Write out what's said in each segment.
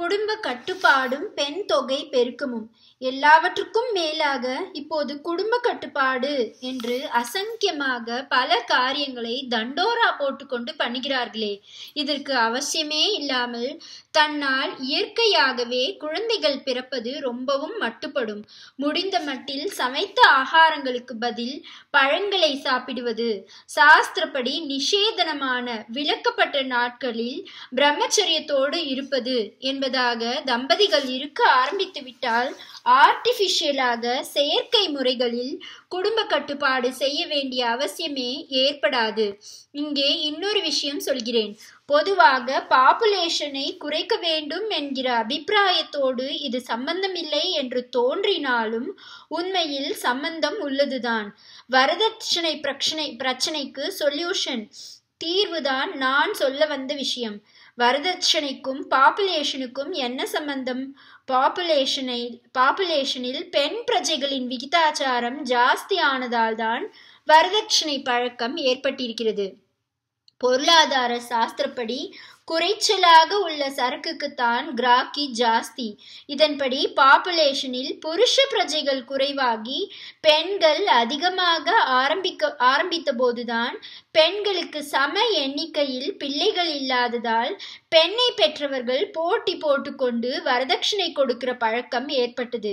குடும்ப கட்டுப்பாடும் பெண் தொகை பெருக்கமும் எல்லாவற்றுக்கும் மேலாக இப்போது குடும்ப கட்டுப்பாடு என்று அசங்கியமாக பல காரியங்களை தண்டோரா போட்டுக்கொண்டு பண்ணுகிறார்களே இதற்கு அவசியமே இல்லாமல் தன்னால் இயற்கையாகவே குழந்தைகள் பிறப்பது ரொம்பவும் மட்டுப்படும் முடிந்த மட்டில் சமைத்த ஆகாரங்களுக்கு பதில் பழங்களை சாப்பிடுவது சாஸ்திரப்படி நிஷேதனமான விளக்கப்பட்ட நாட்களில் பிரம்மச்சரியத்தோடு இருப்பது என்பது என்பதாக தம்பதிகள் இருக்க ஆரம்பித்துவிட்டால் ஆர்டிபிஷியலாக செயற்கை முறைகளில் குடும்ப கட்டுப்பாடு செய்ய வேண்டிய அவசியமே ஏற்படாது இங்கே இன்னொரு விஷயம் சொல்கிறேன் பொதுவாக பாப்புலேஷனை குறைக்க வேண்டும் என்கிற அபிப்பிராயத்தோடு இது சம்பந்தமில்லை என்று தோன்றினாலும் உண்மையில் சம்பந்தம் உள்ளதுதான் வரதட்சணை பிரச்சனை பிரச்சனைக்கு சொல்யூஷன் தீர்வுதான் நான் சொல்ல வந்த விஷயம் வரதட்சணைக்கும் பாப்புலேஷனுக்கும் என்ன சம்பந்தம் பாப்புலேஷனை பாப்புலேஷனில் பெண் பிரஜைகளின் விகிதாச்சாரம் ஜாஸ்தி ஆனதால் தான் வரதட்சணை பழக்கம் ஏற்பட்டிருக்கிறது பொருளாதார சாஸ்திரப்படி குறைச்சலாக உள்ள சரக்குக்குத்தான் கிராக்கி ஜாஸ்தி இதன்படி பாப்புலேஷனில் புருஷ பிரஜைகள் குறைவாகி பெண்கள் அதிகமாக ஆரம்பிக்க ஆரம்பித்த போதுதான் பெண்களுக்கு சம எண்ணிக்கையில் பிள்ளைகள் இல்லாததால் பெண்ணை பெற்றவர்கள் போட்டி போட்டுக்கொண்டு வரதட்சணை கொடுக்கிற பழக்கம் ஏற்பட்டது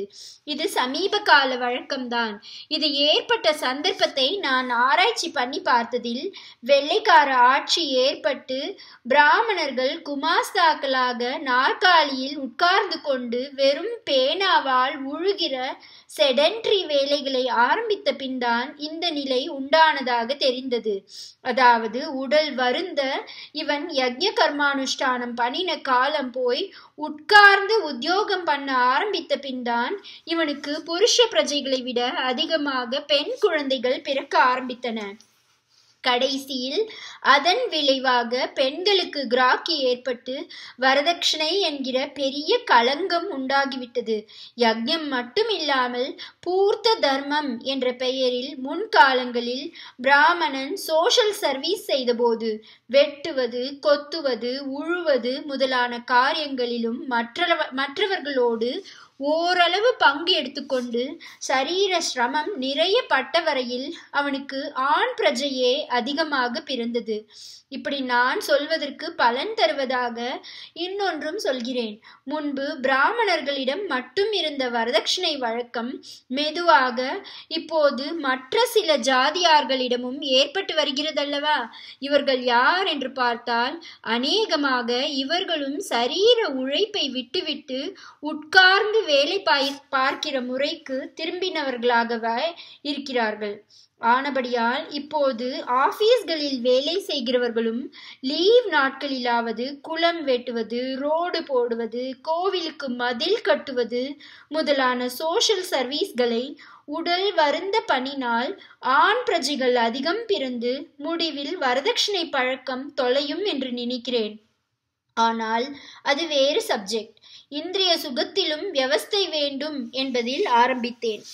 இது சமீப கால வழக்கம்தான் இது ஏற்பட்ட சந்தர்ப்பத்தை நான் ஆராய்ச்சி பண்ணி பார்த்ததில் வெள்ளைக்கார ஆட்சி ஏற்பட்டு பிராமணர்கள் குமாஸ்தாக்களாக நாற்காலியில் உட்கார்ந்து கொண்டு வெறும் பேனாவால் உழுகிற செடென்ட்ரி வேலைகளை ஆரம்பித்த பின்தான் இந்த நிலை உண்டானதாக தெரிந்தது அதாவது உடல் வருந்த இவன் யஜ்ய கர்மானுஷ்டானம் பண்ணின காலம் போய் உட்கார்ந்து உத்தியோகம் பண்ண ஆரம்பித்த பின்தான் இவனுக்கு புருஷ பிரஜைகளை விட அதிகமாக பெண் குழந்தைகள் பிறக்க ஆரம்பித்தன கடைசியில் அதன் விளைவாக பெண்களுக்கு கிராக்கி ஏற்பட்டு வரதட்சணை என்கிற பெரிய களங்கம் உண்டாகிவிட்டது யக்ஞம் மட்டும் இல்லாமல் பூர்த்த தர்மம் என்ற பெயரில் முன்காலங்களில் பிராமணன் சோஷல் சர்வீஸ் செய்தபோது வெட்டுவது கொத்துவது உழுவது முதலான காரியங்களிலும் மற்றவர்களோடு ஓரளவு பங்கு எடுத்துக்கொண்டு சரீர சிரமம் நிறைய பட்டவரையில் அவனுக்கு ஆண் பிரஜையே அதிகமாக பிறந்தது இப்படி நான் சொல்வதற்கு பலன் தருவதாக இன்னொன்றும் சொல்கிறேன் முன்பு பிராமணர்களிடம் மட்டும் இருந்த வரதட்சணை வழக்கம் மெதுவாக இப்போது மற்ற சில ஜாதியார்களிடமும் ஏற்பட்டு வருகிறதல்லவா இவர்கள் யார் என்று பார்த்தால் அநேகமாக இவர்களும் சரீர உழைப்பை விட்டுவிட்டு உட்கார்ந்து வேலை பாய் பார்க்கிற முறைக்கு திரும்பினவர்களாகவே இருக்கிறார்கள் ஆனபடியால் இப்போது ஆபீஸ்களில் வேலை செய்கிறவர்களும் லீவ் நாட்களிலாவது குளம் வெட்டுவது ரோடு போடுவது கோவிலுக்கு மதில் கட்டுவது முதலான சோஷியல் சர்வீஸ்களை உடல் வருந்த பணினால் ஆண் பிரஜைகள் அதிகம் பிறந்து முடிவில் வரதட்சணை பழக்கம் தொலையும் என்று நினைக்கிறேன் ஆனால் அது வேறு சப்ஜெக்ட் இன்றைய சுகத்திலும் வியவஸ்தை வேண்டும் என்பதில் ஆரம்பித்தேன்